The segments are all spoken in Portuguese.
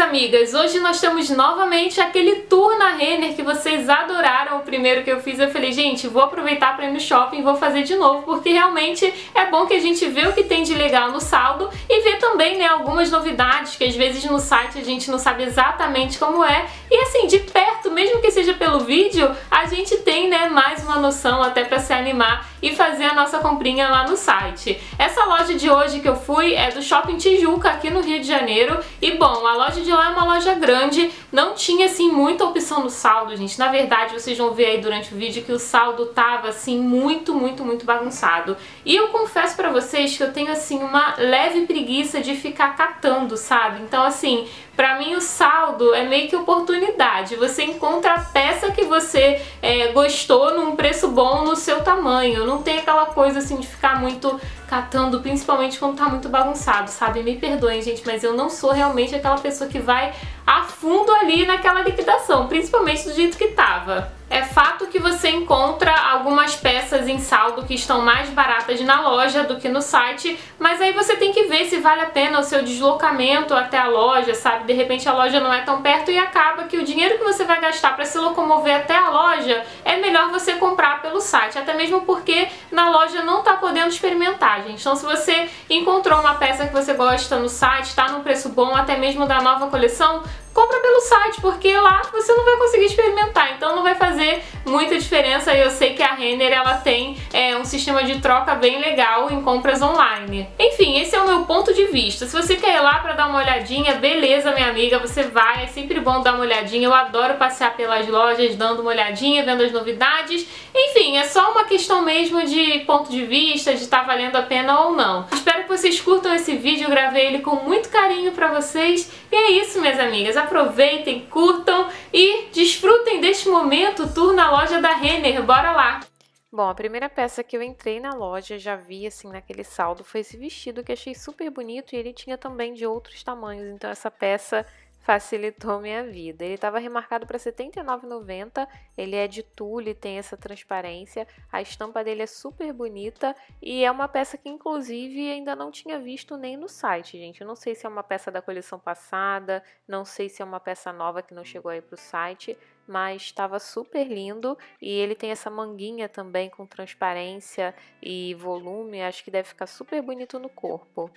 amigas, hoje nós temos novamente aquele tour na Renner que vocês adoraram o primeiro que eu fiz. Eu falei, gente, vou aproveitar para ir no shopping, vou fazer de novo, porque realmente é bom que a gente vê o que tem de legal no saldo e vê também, né, algumas novidades que às vezes no site a gente não sabe exatamente como é. E assim, de perto, mesmo que seja pelo vídeo, a gente tem, né, mais uma noção até para se animar e fazer a nossa comprinha lá no site. Essa loja de hoje que eu fui é do Shopping Tijuca, aqui no Rio de Janeiro, e bom, a loja de lá é uma loja grande, não tinha assim muita opção no saldo, gente. Na verdade, vocês vão ver aí durante o vídeo que o saldo tava assim muito, muito, muito bagunçado. E eu confesso pra vocês que eu tenho assim uma leve preguiça de ficar catando, sabe? Então assim, pra mim o saldo é meio que oportunidade. Você encontra a peça que você é, gostou num preço bom no seu tamanho. Não tem aquela coisa assim de ficar muito catando, principalmente quando tá muito bagunçado, sabe? Me perdoem, gente, mas eu não sou realmente aquela pessoa que vai a fundo ali naquela liquidação, principalmente do jeito que tava. É fato que você encontra algumas peças em saldo que estão mais baratas na loja do que no site, mas aí você tem que ver se vale a pena o seu deslocamento até a loja, sabe? De repente a loja não é tão perto e acaba que o dinheiro que você vai gastar para se locomover até a loja é melhor você comprar pelo site, até mesmo porque na loja não está podendo experimentar, gente. Então se você encontrou uma peça que você gosta no site, está num preço bom, até mesmo da nova coleção, compra pelo site, porque lá você não vai conseguir experimentar, então não vai fazer muita diferença e eu sei que a Renner ela tem é, um sistema de troca bem legal em compras online. Enfim, esse é o meu ponto de vista. Se você quer ir lá para dar uma olhadinha, beleza, minha amiga, você vai, é sempre bom dar uma olhadinha. Eu adoro passear pelas lojas, dando uma olhadinha, vendo as novidades. Enfim, é só uma questão mesmo de ponto de vista, de estar tá valendo a pena ou não. Espero vocês curtam esse vídeo, eu gravei ele com muito carinho pra vocês. E é isso, minhas amigas, aproveitem, curtam e desfrutem deste momento tour na loja da Renner, bora lá! Bom, a primeira peça que eu entrei na loja, já vi assim naquele saldo, foi esse vestido que achei super bonito e ele tinha também de outros tamanhos, então essa peça facilitou minha vida. Ele estava remarcado para R$ 79,90. Ele é de tule, tem essa transparência. A estampa dele é super bonita e é uma peça que inclusive ainda não tinha visto nem no site, gente. Eu não sei se é uma peça da coleção passada, não sei se é uma peça nova que não chegou aí para o site, mas estava super lindo e ele tem essa manguinha também com transparência e volume. Acho que deve ficar super bonito no corpo.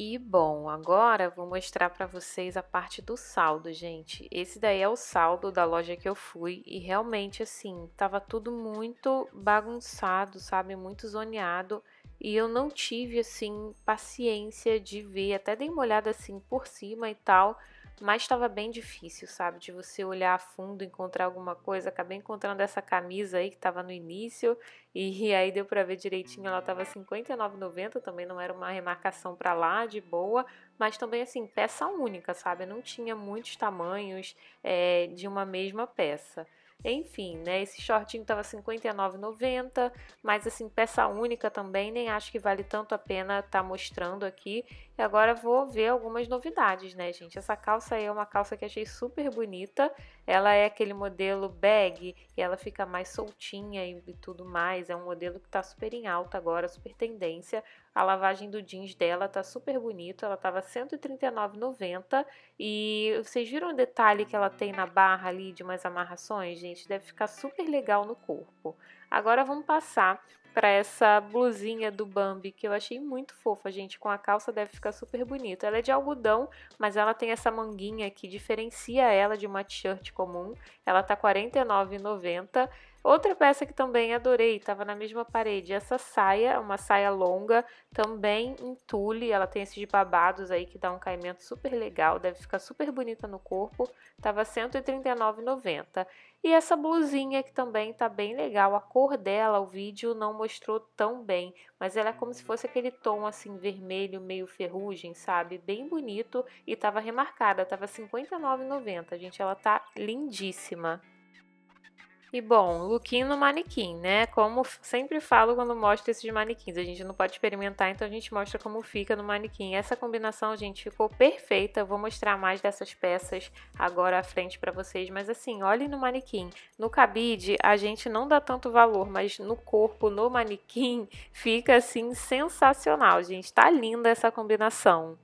E bom, agora vou mostrar para vocês a parte do saldo, gente. Esse daí é o saldo da loja que eu fui e realmente assim, tava tudo muito bagunçado, sabe? Muito zoneado e eu não tive assim paciência de ver, até dei uma olhada assim por cima e tal, mas estava bem difícil, sabe? De você olhar a fundo, encontrar alguma coisa. Acabei encontrando essa camisa aí que estava no início. E aí deu para ver direitinho, ela estava R$ 59,90. Também não era uma remarcação para lá, de boa. Mas também, assim, peça única, sabe? Não tinha muitos tamanhos é, de uma mesma peça. Enfim, né? Esse shortinho tava R$ 59,90, mas assim, peça única também, nem acho que vale tanto a pena tá mostrando aqui. E agora vou ver algumas novidades, né, gente? Essa calça aí é uma calça que achei super bonita. Ela é aquele modelo bag e ela fica mais soltinha e tudo mais. É um modelo que tá super em alta agora, super tendência. A lavagem do jeans dela tá super bonito, ela tava 139,90 e vocês viram o detalhe que ela tem na barra ali de umas amarrações, gente? Deve ficar super legal no corpo. Agora vamos passar para essa blusinha do Bambi, que eu achei muito fofa, gente. Com a calça deve ficar super bonito. Ela é de algodão, mas ela tem essa manguinha que diferencia ela de uma t-shirt comum. Ela tá R$ 49,90. Outra peça que também adorei, estava na mesma parede, essa saia, uma saia longa, também em tule, ela tem esses babados aí que dá um caimento super legal, deve ficar super bonita no corpo, estava R$ 139,90. E essa blusinha que também tá bem legal, a cor dela, o vídeo não mostrou tão bem, mas ela é como se fosse aquele tom assim vermelho, meio ferrugem, sabe? Bem bonito e tava remarcada, tava R$ 59,90. Gente, ela tá lindíssima. E bom, lookinho no manequim, né? Como sempre falo quando mostro esses manequins, a gente não pode experimentar, então a gente mostra como fica no manequim. Essa combinação, gente, ficou perfeita. Eu vou mostrar mais dessas peças agora à frente para vocês, mas assim, olhem no manequim. No cabide, a gente não dá tanto valor, mas no corpo, no manequim, fica assim sensacional, gente. Tá linda essa combinação.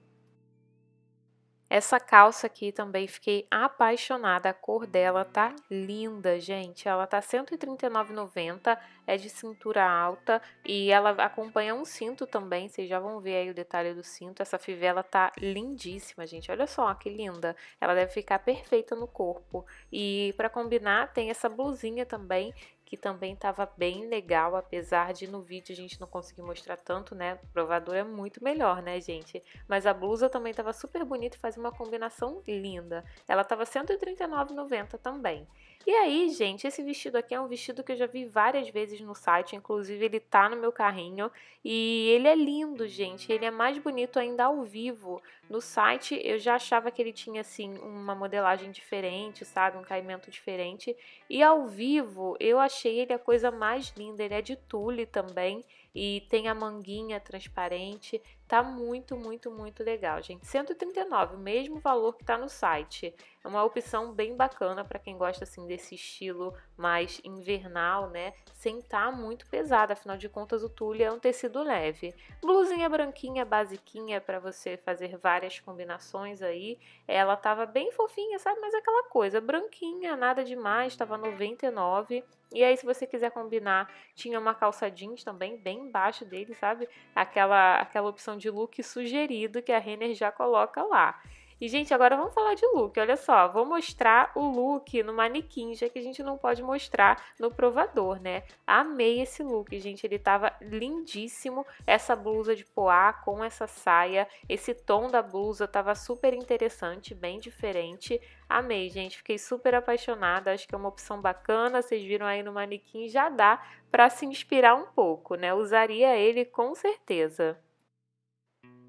Essa calça aqui também fiquei apaixonada, a cor dela tá linda, gente. Ela tá R$ 139,90, é de cintura alta e ela acompanha um cinto também, vocês já vão ver aí o detalhe do cinto. Essa fivela tá lindíssima, gente, olha só que linda. Ela deve ficar perfeita no corpo. E para combinar tem essa blusinha também que também estava bem legal, apesar de no vídeo a gente não conseguir mostrar tanto, né? O provador é muito melhor, né, gente? Mas a blusa também estava super bonita e faz uma combinação linda. Ela estava R$ 139,90 também. E aí, gente, esse vestido aqui é um vestido que eu já vi várias vezes no site, inclusive ele tá no meu carrinho e ele é lindo, gente, ele é mais bonito ainda ao vivo. No site eu já achava que ele tinha assim uma modelagem diferente, sabe, um caimento diferente, e ao vivo eu achei ele a coisa mais linda, ele é de tule também e tem a manguinha transparente, Tá muito, muito, muito legal, gente. 139, o mesmo valor que tá no site. É uma opção bem bacana para quem gosta assim desse estilo mais invernal, né? Sem tá muito pesada, afinal de contas o tule é um tecido leve. Blusinha branquinha, basiquinha para você fazer várias combinações aí. Ela tava bem fofinha, sabe? Mas é aquela coisa, branquinha, nada demais, tava 99. E aí, se você quiser combinar, tinha uma calça jeans também, bem embaixo dele, sabe? Aquela, aquela opção de look sugerido que a Renner já coloca lá. E, gente, agora vamos falar de look. Olha só, vou mostrar o look no manequim, já que a gente não pode mostrar no provador, né? Amei esse look, gente. Ele tava lindíssimo. Essa blusa de poá com essa saia. Esse tom da blusa tava super interessante, bem diferente. Amei, gente. Fiquei super apaixonada. Acho que é uma opção bacana. Vocês viram aí no manequim, já dá para se inspirar um pouco, né? Usaria ele com certeza.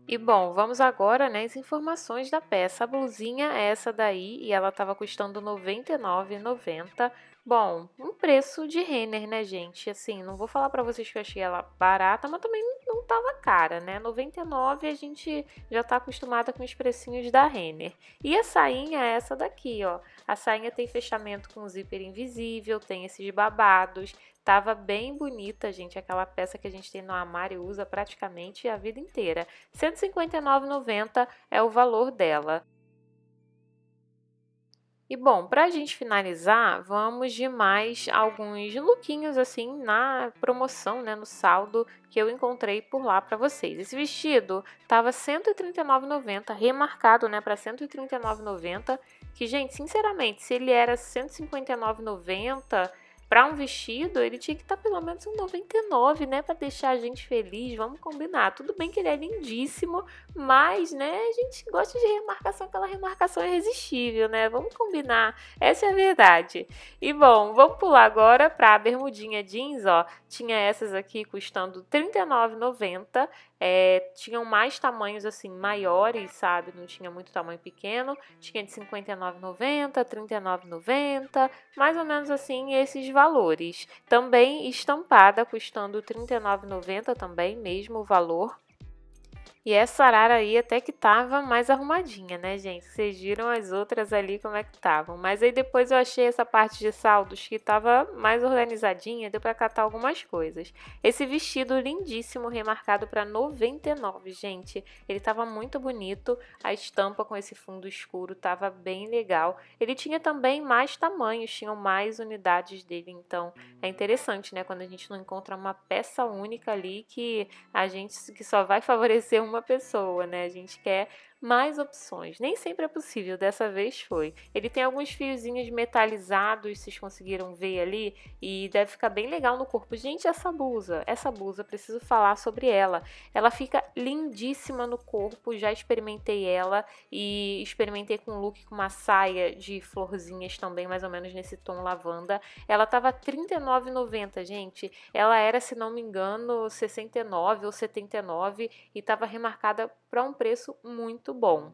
E bom, vamos agora né, as informações da peça. A blusinha é essa daí e ela estava custando R$ 99,90. Bom, um preço de Renner, né, gente? Assim, não vou falar para vocês que eu achei ela barata, mas também não estava cara, né? 99 a gente já está acostumada com os precinhos da Renner. E a sainha é essa daqui, ó. A sainha tem fechamento com zíper invisível, tem esses babados, Tava bem bonita, gente, aquela peça que a gente tem no armário e usa praticamente a vida inteira. R$159,90 é o valor dela. E bom, para a gente finalizar, vamos de mais alguns lookinhos assim na promoção, né, no saldo que eu encontrei por lá para vocês. Esse vestido tava 139,90, remarcado, né, para 139,90, que gente, sinceramente, se ele era 159,90, para um vestido, ele tinha que estar tá pelo menos um 99, né, para deixar a gente feliz. Vamos combinar. Tudo bem que ele é lindíssimo, mas, né, a gente gosta de remarcação, aquela remarcação irresistível, né? Vamos combinar. Essa é a verdade. E bom, vamos pular agora para a bermudinha jeans, ó. Tinha essas aqui custando R$ 39,90. É, tinham mais tamanhos assim maiores, sabe? Não tinha muito tamanho pequeno. Tinha de 59,90, 39,90, mais ou menos assim esses valores. Também estampada custando 39,90 também, mesmo valor. E essa arara aí até que tava mais arrumadinha, né, gente? Vocês viram as outras ali como é que estavam. Mas aí depois eu achei essa parte de saldos que tava mais organizadinha, deu para catar algumas coisas. Esse vestido lindíssimo, remarcado para 99, gente. Ele tava muito bonito, a estampa com esse fundo escuro tava bem legal. Ele tinha também mais tamanhos, tinham mais unidades dele, então é interessante, né, quando a gente não encontra uma peça única ali que a gente que só vai favorecer uma uma pessoa, né? A gente quer mais opções. Nem sempre é possível, dessa vez foi. Ele tem alguns fiozinhos metalizados, vocês conseguiram ver ali, e deve ficar bem legal no corpo. Gente, essa blusa, essa blusa, preciso falar sobre ela. Ela fica lindíssima no corpo, já experimentei ela e experimentei com um look com uma saia de florzinhas também, mais ou menos nesse tom lavanda. Ela tava R$39,90, gente. Ela era, se não me engano, 69 ou 79 e tava remarcada para um preço muito muito bom.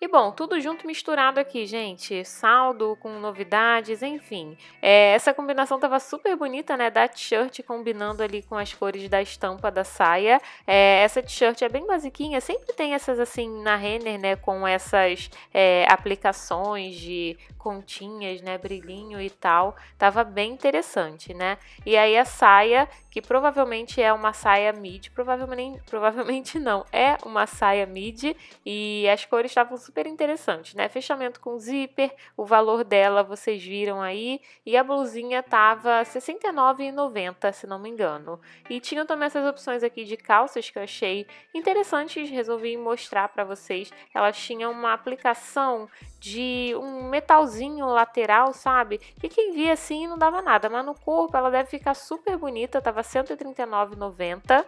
E bom, tudo junto misturado aqui, gente. Saldo com novidades, enfim. É, essa combinação tava super bonita, né? Da t-shirt combinando ali com as cores da estampa da saia. É, essa t-shirt é bem basiquinha, sempre tem essas assim na Renner, né? Com essas é, aplicações de continhas, né? Brilhinho e tal. Tava bem interessante, né? E aí a saia que provavelmente é uma saia mid, provavelmente, provavelmente não, é uma saia mid e as cores estavam super interessantes, né? Fechamento com zíper, o valor dela vocês viram aí, e a blusinha tava R$ 69,90, se não me engano. E tinham também essas opções aqui de calças que eu achei interessantes, resolvi mostrar para vocês. Elas tinham uma aplicação de um metalzinho lateral, sabe? E quem via assim não dava nada, mas no corpo ela deve ficar super bonita, tava 139,90.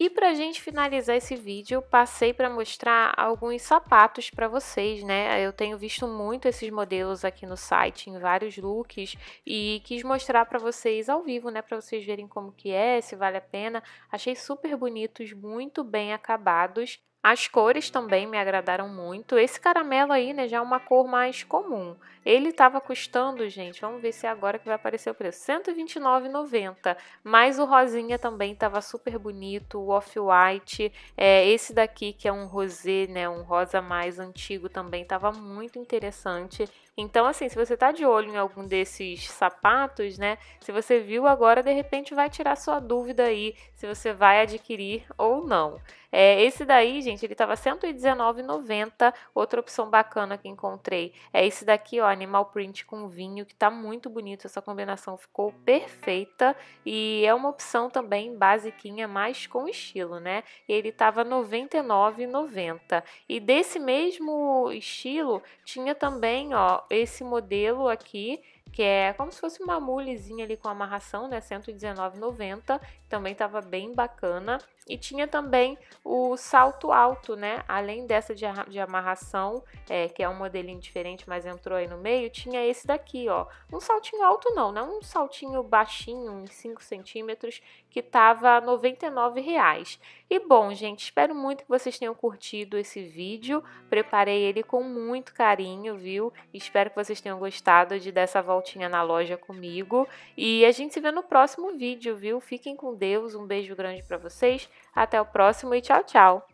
E para gente finalizar esse vídeo, passei para mostrar alguns sapatos para vocês, né? Eu tenho visto muito esses modelos aqui no site em vários looks e quis mostrar para vocês ao vivo, né, para vocês verem como que é, se vale a pena. Achei super bonitos, muito bem acabados. As cores também me agradaram muito. Esse caramelo aí, né, já é uma cor mais comum. Ele tava custando, gente, vamos ver se é agora que vai aparecer o preço, R$ 129,90. Mas o rosinha também tava super bonito, o off-white. É, esse daqui, que é um rosé, né, um rosa mais antigo, também tava muito interessante. Então, assim, se você tá de olho em algum desses sapatos, né? Se você viu agora, de repente vai tirar sua dúvida aí se você vai adquirir ou não. É, esse daí, gente, ele tava R$ 119,90. Outra opção bacana que encontrei é esse daqui, ó, Animal Print com vinho, que tá muito bonito. Essa combinação ficou perfeita e é uma opção também basiquinha, mas com estilo, né? Ele tava R$ 99,90. E desse mesmo estilo, tinha também, ó, esse modelo aqui que é como se fosse uma mulezinha ali com amarração, né? 119,90. Também tava bem bacana. E tinha também o salto alto, né? Além dessa de, amarração, é, que é um modelinho diferente, mas entrou aí no meio, tinha esse daqui, ó. Um saltinho alto não, né? Um saltinho baixinho, uns 5 centímetros, que tava R$ 99,00. E bom, gente, espero muito que vocês tenham curtido esse vídeo. Preparei ele com muito carinho, viu? Espero que vocês tenham gostado de dessa volta voltinha na loja comigo. E a gente se vê no próximo vídeo, viu? Fiquem com Deus, um beijo grande para vocês, até o próximo e tchau, tchau!